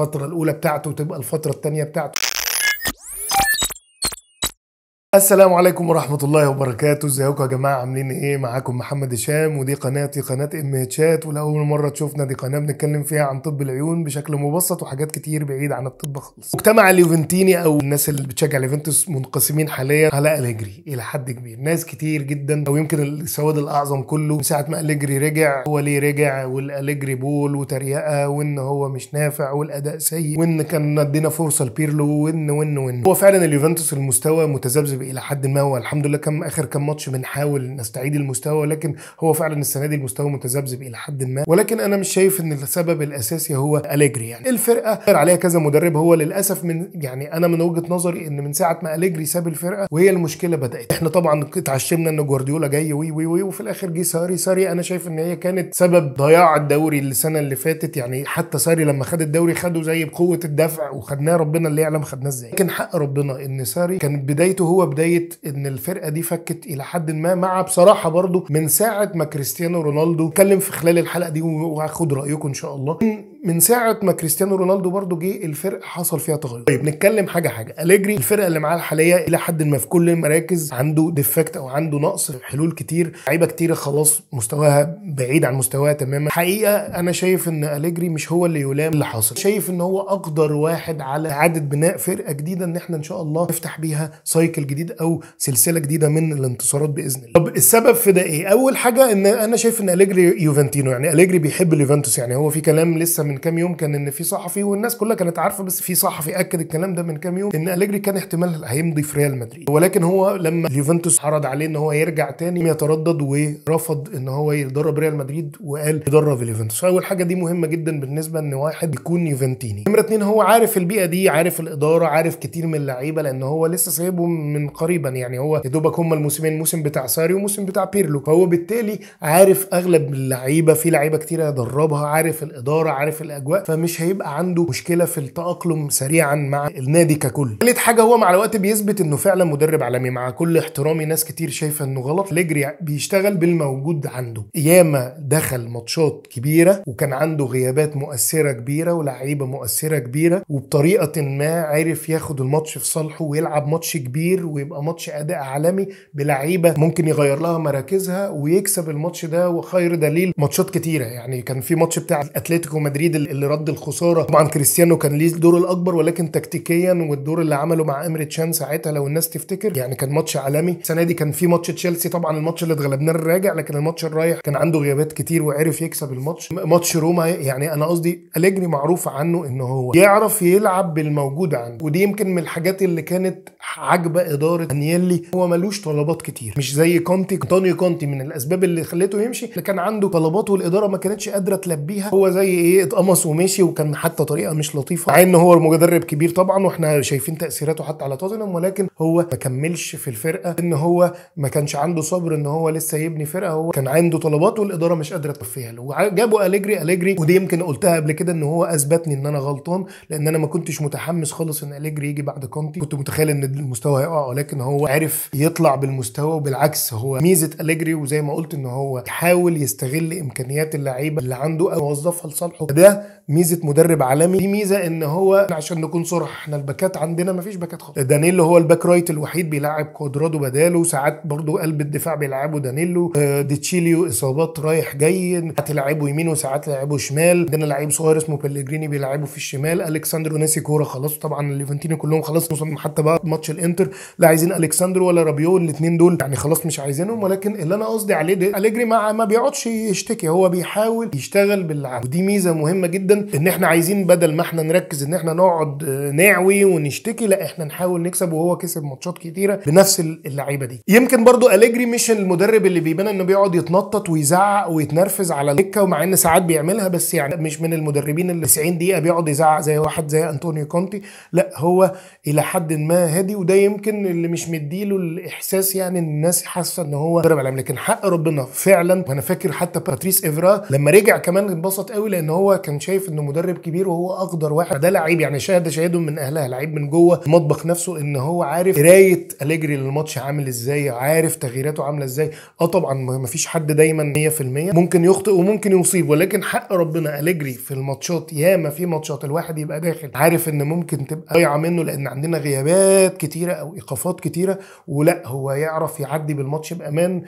الفترة الأولى بتاعته تبقى الفترة الثانية بتاعته السلام عليكم ورحمة الله وبركاته ازيكم يا جماعة عاملين ايه معاكم محمد هشام ودي قناتي قناة امهاتشات ولأول مرة تشوفنا دي قناة بنتكلم فيها عن طب العيون بشكل مبسط وحاجات كتير بعيد عن الطب خالص مجتمع اليوفنتيني او الناس اللي بتشجع اليوفنتوس منقسمين حاليا على اليجري الى حد كبير ناس كتير جدا او يمكن السواد الاعظم كله من ساعة ما اليجري رجع هو ليه رجع والاليجري بول وتريقة وان هو مش نافع والاداء سيء وان كان ادينا فرصة لبيرلو وان وان وان هو فعلا اليوفنتوس المستوى متذبذب الى حد ما والحمد لله كم اخر كم ماتش بنحاول نستعيد المستوى ولكن هو فعلا السنه دي المستوى متذبذب الى حد ما ولكن انا مش شايف ان السبب الاساسي هو اليجري يعني الفرقه عليها كذا مدرب هو للاسف من يعني انا من وجهه نظري ان من ساعه ما اليجري ساب الفرقه وهي المشكله بدات احنا طبعا اتعشمنا ان جوارديولا جاي وي وي وي وفي الاخر جه ساري ساري انا شايف ان هي كانت سبب ضياع الدوري السنه اللي فاتت يعني حتى ساري لما خد الدوري خده زي بقوه الدفع وخدناه ربنا اللي يعلم خدناه ازاي لكن حق ربنا ان ساري كانت بدايته هو بدايه ان الفرقه دي فكت الى حد ما مع بصراحه برضو من ساعه ما كريستيانو رونالدو اتكلم في خلال الحلقه دي وهاخد رايكم ان شاء الله من ساعه ما كريستيانو رونالدو برضو جه الفرقه حصل فيها تغير طيب نتكلم حاجه حاجه اليجري الفرقه اللي معاه الحاليه الى حد ما في كل المراكز عنده ديفكت او عنده نقص في حلول كتير لعيبه كتير خلاص مستواها بعيد عن مستواها تماما حقيقه انا شايف ان اليجري مش هو اللي يلام اللي حاصل شايف ان هو اقدر واحد على اعاده بناء فرقه جديده ان احنا ان شاء الله نفتح بيها سايكل جديد او سلسله جديده من الانتصارات باذن الله طب السبب في ده ايه اول حاجه ان انا شايف ان اليجري يوفنتينو يعني اليجري بيحب اليوفنتوس يعني هو في كلام لسه من من كام يوم كان ان في صحفي والناس كلها كانت عارفه بس في صحفي اكد الكلام ده من كام يوم ان اليجري كان احتمال هيمضي في ريال مدريد ولكن هو لما اليوفنتوس عرض عليه ان هو يرجع تاني يتردد ورفض ان هو يدرب ريال مدريد وقال يدرب اليوفنتوس اول حاجه دي مهمه جدا بالنسبه ان واحد يكون يوفنتيني نمره اتنين هو عارف البيئه دي عارف الاداره عارف كتير من اللعيبه لان هو لسه سايبهم من قريبا يعني هو يا دوبك هم الموسمين موسم بتاع ساري وموسم بتاع بيرلو فهو بالتالي عارف اغلب اللعيبه في لعيبه كتير هيدربها عارف الاداره عارف الاجواء فمش هيبقى عنده مشكله في التاقلم سريعا مع النادي ككل ثالث حاجه هو مع الوقت بيثبت انه فعلا مدرب عالمي مع كل احترامي ناس كتير شايفه انه غلط ليجري بيشتغل بالموجود عنده ياما دخل ماتشات كبيره وكان عنده غيابات مؤثره كبيره ولعيبه مؤثره كبيره وبطريقه ما عرف ياخد الماتش في صالحه ويلعب ماتش كبير ويبقى ماتش اداء عالمي بلعيبه ممكن يغير لها مراكزها ويكسب الماتش ده وخير دليل ماتشات كتيره يعني كان في ماتش بتاع اتلتيكو مدريد مدريد اللي رد الخساره طبعا كريستيانو كان ليه الدور الاكبر ولكن تكتيكيا والدور اللي عمله مع امري تشان ساعتها لو الناس تفتكر يعني كان ماتش عالمي السنه دي كان في ماتش تشيلسي طبعا الماتش اللي اتغلبناه الراجع لكن الماتش الرايح كان عنده غيابات كتير وعرف يكسب الماتش ماتش روما يعني انا قصدي أليجري معروف عنه ان هو يعرف يلعب بالموجود عنده ودي يمكن من الحاجات اللي كانت عاجبه اداره انيلي هو ملوش طلبات كتير مش زي كونتي انطونيو كونتي من الاسباب اللي خلته يمشي اللي كان عنده طلبات والاداره ما كانتش قادره تلبيها هو زي ايه اتقمص ومشي وكان حتى طريقه مش لطيفه مع ان هو مدرب كبير طبعا واحنا شايفين تاثيراته حتى على توتنهام ولكن هو ما كملش في الفرقه ان هو ما كانش عنده صبر ان هو لسه يبني فرقه هو كان عنده طلبات والاداره مش قادره توفيها له وجابوا اليجري اليجري ودي يمكن قلتها قبل كده ان هو اثبتني ان انا غلطان لان انا ما كنتش متحمس خالص ان اليجري يجي بعد كونتي كنت متخيل ان المستوى هيقع ولكن هو عرف يطلع بالمستوى وبالعكس هو ميزه اليجري وزي ما قلت ان هو يحاول يستغل امكانيات اللعيبه اللي عنده او يوظفها لصالحه ده ده ميزه مدرب عالمي دي ميزه ان هو عشان نكون صرح احنا الباكات عندنا ما فيش باكات خالص دانيلو هو الباك رايت الوحيد بيلعب كودرادو بداله ساعات برضو قلب الدفاع بيلعبه دانيلو آه، ديتشيليو اصابات رايح جاي ساعات لعبه يمين وساعات لعبه شمال عندنا لعيب صغير اسمه بيلجريني بيلعبه في الشمال الكساندرو ناسي كوره خلاص طبعا الليفنتيني كلهم خلاص وصلنا حتى بقى ماتش الانتر لا عايزين الكساندرو ولا رابيو الاثنين دول يعني خلاص مش عايزينهم ولكن اللي انا قصدي عليه ده اليجري ما بيقعدش يشتكي هو بيحاول يشتغل باللعب ودي ميزه مهمه مهمه جدا ان احنا عايزين بدل ما احنا نركز ان احنا نقعد آه، نعوي ونشتكي لا احنا نحاول نكسب وهو كسب ماتشات كتيره بنفس اللعيبه دي يمكن برضو اليجري مش المدرب اللي بيبان انه بيقعد يتنطط ويزعق ويتنرفز على الدكه ومع ان ساعات بيعملها بس يعني مش من المدربين اللي 90 دقيقه بيقعد يزعق زي واحد زي انطونيو كونتي لا هو الى حد ما هادي وده يمكن اللي مش مديله الاحساس يعني الناس حاسه ان هو مدرب لكن حق ربنا فعلا وانا فاكر حتى باتريس ايفرا لما رجع كمان انبسط قوي لان هو كان شايف انه مدرب كبير وهو اقدر واحد ده لعيب يعني شاهد شاهده من اهلها لعيب من جوه المطبخ نفسه ان هو عارف قرايه اليجري للماتش عامل ازاي عارف تغييراته عامله ازاي اه طبعا ما فيش حد دايما 100% ممكن يخطئ وممكن يصيب ولكن حق ربنا اليجري في الماتشات ياما في ماتشات الواحد يبقى داخل عارف ان ممكن تبقى ضايعه منه لان عندنا غيابات كتيره او ايقافات كتيره ولا هو يعرف يعدي بالماتش بامان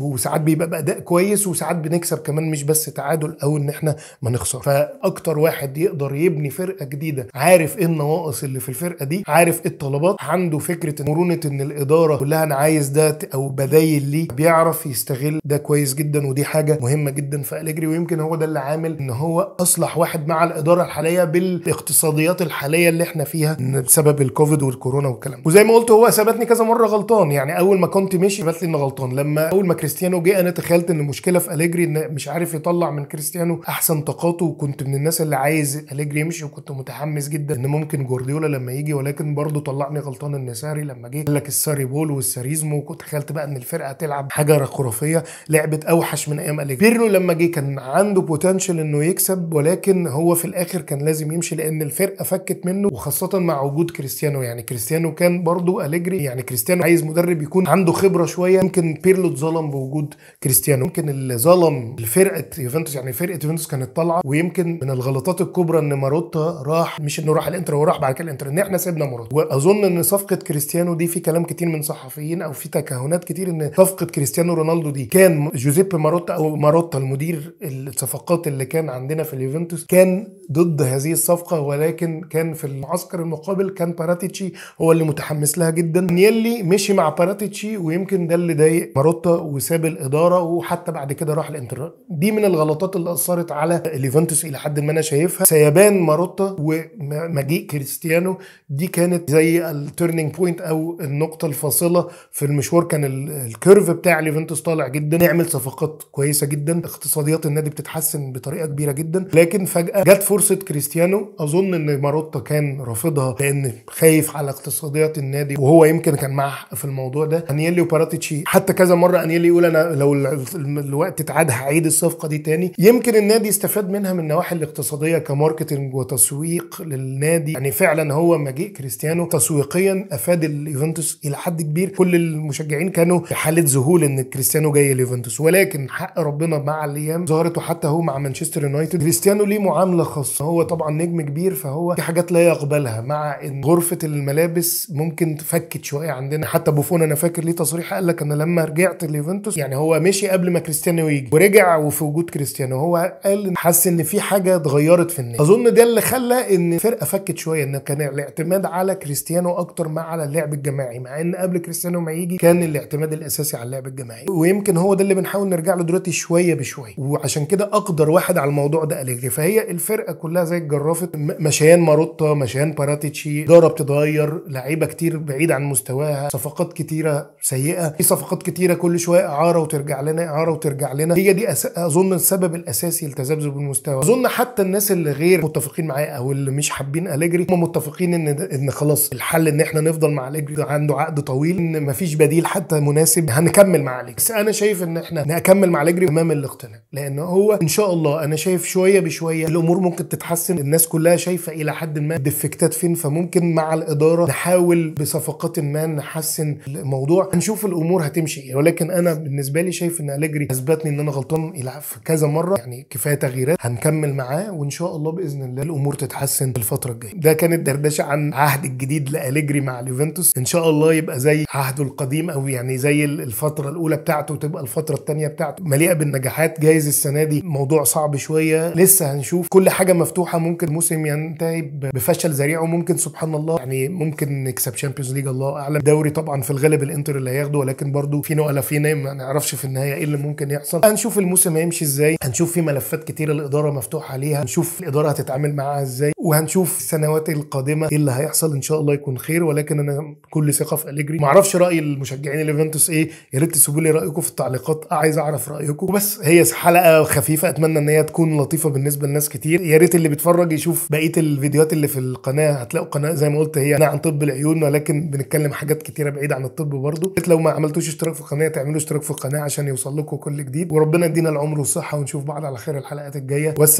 وساعات بيبقى باداء كويس وساعات بنكسب كمان مش بس تعادل او ان احنا ما نخسر اكتر واحد يقدر يبني فرقه جديده عارف ايه النواقص اللي في الفرقه دي عارف ايه الطلبات عنده فكره مرونه ان الاداره كلها انا عايز ده او بدايل ليه بيعرف يستغل ده كويس جدا ودي حاجه مهمه جدا في اليجري ويمكن هو ده اللي عامل ان هو اصلح واحد مع الاداره الحاليه بالاقتصاديات الحاليه اللي احنا فيها بسبب الكوفيد والكورونا والكلام وزي ما قلت هو ثبتني كذا مره غلطان يعني اول ما كنت مشي بس لي ان غلطان لما اول ما كريستيانو جه انا تخيلت ان المشكله في اليجري ان مش عارف يطلع من كريستيانو احسن طاقاته وكنت كنت من الناس اللي عايز أليجري يمشي وكنت متحمس جدا ان ممكن جوارديولا لما يجي ولكن برضه طلعني غلطان ان ساري لما جه قال لك الساري بول والساريزمو وكنت تخيلت بقى ان الفرقه هتلعب حاجه خرافيه لعبت اوحش من ايام أليجري بيرلو لما جه كان عنده بوتنشال انه يكسب ولكن هو في الاخر كان لازم يمشي لان الفرقه فكت منه وخاصه مع وجود كريستيانو يعني كريستيانو كان برضه أليجري يعني كريستيانو عايز مدرب يكون عنده خبره شويه يمكن بيرلو اتظلم بوجود كريستيانو يمكن اللي ظلم فرقه يوفنتوس يعني فرقه يوفنتوس كانت طالعه ويمكن يمكن من الغلطات الكبرى ان ماروتا راح مش انه راح الانتر هو راح بعد كده الانتر ان احنا سيبنا ماروتا واظن ان صفقه كريستيانو دي في كلام كتير من صحفيين او في تكهنات كتير ان صفقه كريستيانو رونالدو دي كان جوزيبي ماروتا او ماروتا المدير الصفقات اللي كان عندنا في اليوفنتوس كان ضد هذه الصفقه ولكن كان في المعسكر المقابل كان باراتيتشي هو اللي متحمس لها جدا نيلي مشي مع باراتيتشي ويمكن ده اللي ضايق ماروتا وساب الاداره وحتى بعد كده راح الانتر دي من الغلطات اللي اثرت على اليوفنتوس الى حد ما انا شايفها سيبان ماروتا ومجيء كريستيانو دي كانت زي التيرنينج بوينت او النقطه الفاصله في المشوار كان الكيرف بتاع ليفنتوس طالع جدا نعمل صفقات كويسه جدا اقتصاديات النادي بتتحسن بطريقه كبيره جدا لكن فجاه جت فرصه كريستيانو اظن ان ماروتا كان رافضها لان خايف على اقتصاديات النادي وهو يمكن كان معاه في الموضوع ده انيلي وباراتيتشي حتى كذا مره انيلي يقول انا لو الوقت اتعاد هعيد الصفقه دي تاني يمكن النادي استفاد منها من النواحي الاقتصاديه كماركتنج وتسويق للنادي يعني فعلا هو مجيء كريستيانو تسويقيا افاد اليوفنتوس الى حد كبير كل المشجعين كانوا في حاله ذهول ان كريستيانو جاي اليوفنتوس ولكن حق ربنا مع الايام ظهرته حتى هو مع مانشستر يونايتد كريستيانو ليه معامله خاصه هو طبعا نجم كبير فهو في حاجات لا يقبلها مع ان غرفه الملابس ممكن تفكت شويه عندنا حتى بوفون انا فاكر ليه تصريح قال لك انا لما رجعت اليوفنتوس يعني هو مشي قبل ما كريستيانو يجي ورجع وفي وجود كريستيانو هو قال حس ان في حاجه اتغيرت في النادي اظن ده اللي خلى ان الفرقه فكت شويه ان كان الاعتماد على كريستيانو اكتر ما على اللعب الجماعي مع ان قبل كريستيانو ما يجي كان الاعتماد الاساسي على اللعب الجماعي ويمكن هو ده اللي بنحاول نرجع له دلوقتي شويه بشويه وعشان كده اقدر واحد على الموضوع ده اليجري فهي الفرقه كلها زي الجرافه مشيان ماروتا مشيان باراتيتشي اداره بتتغير لعيبه كتير بعيد عن مستواها صفقات كتيره سيئه في صفقات كتيره كل شويه اعاره وترجع لنا اعاره وترجع لنا هي دي أظن السبب الاساسي لتذبذب المستوى اظن حتى الناس اللي غير متفقين معايا او اللي مش حابين اليجري هم متفقين ان ان خلاص الحل ان احنا نفضل مع اليجري عنده عقد طويل ان مفيش بديل حتى مناسب هنكمل مع اليجري بس انا شايف ان احنا نكمل مع اليجري امام الاقتناع لان هو ان شاء الله انا شايف شويه بشويه الامور ممكن تتحسن الناس كلها شايفه الى حد ما الديفكتات فين فممكن مع الاداره نحاول بصفقات ما نحسن الموضوع هنشوف الامور هتمشي ايه ولكن انا بالنسبه لي شايف ان اليجري اثبتني ان انا غلطان الى كذا مره يعني كفايه تغييرات هنكمل نكمل معاه وان شاء الله باذن الله الامور تتحسن الفتره الجايه ده كانت دردشه عن عهد الجديد لاليجري مع اليوفنتوس ان شاء الله يبقى زي عهده القديم او يعني زي الفتره الاولى بتاعته تبقى الفتره الثانيه بتاعته مليئه بالنجاحات جايز السنه دي موضوع صعب شويه لسه هنشوف كل حاجه مفتوحه ممكن الموسم ينتهي بفشل ذريع وممكن سبحان الله يعني ممكن نكسب شامبيونز ليج الله اعلم دوري طبعا في الغالب الانتر اللي هياخده ولكن برضه في نقلة فينا ما نعرفش في النهايه ايه اللي ممكن يحصل هنشوف الموسم هيمشي ازاي هنشوف في ملفات كتيره الاداره مفتوحه مفتوح عليها نشوف الاداره هتتعامل معاها ازاي وهنشوف السنوات القادمه ايه اللي هيحصل ان شاء الله يكون خير ولكن انا كل ثقه في اليجري ما اعرفش راي المشجعين اليوفنتوس ايه يا ريت تسيبوا لي رايكم في التعليقات عايز اعرف رايكم وبس هي حلقه خفيفه اتمنى ان هي تكون لطيفه بالنسبه لناس كتير يا ريت اللي بيتفرج يشوف بقيه الفيديوهات اللي في القناه هتلاقوا قناه زي ما قلت هي انا عن طب العيون ولكن بنتكلم حاجات كتيره بعيد عن الطب برضه لو ما عملتوش اشتراك في القناه تعملوا اشتراك في القناه عشان يوصل لكم كل جديد وربنا يدينا العمر والصحه ونشوف بعض على خير الحلقات الجايه والسلام